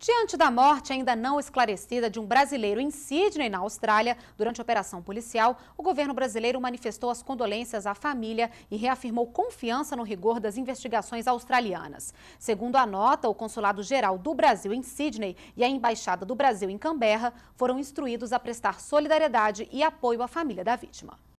Diante da morte ainda não esclarecida de um brasileiro em Sydney, na Austrália, durante a operação policial, o governo brasileiro manifestou as condolências à família e reafirmou confiança no rigor das investigações australianas. Segundo a nota, o Consulado Geral do Brasil em Sydney e a Embaixada do Brasil em Canberra foram instruídos a prestar solidariedade e apoio à família da vítima.